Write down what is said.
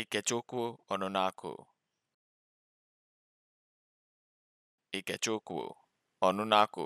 Ikechukwu Ọnụnakụ Ikechukwu Ọnụnakụ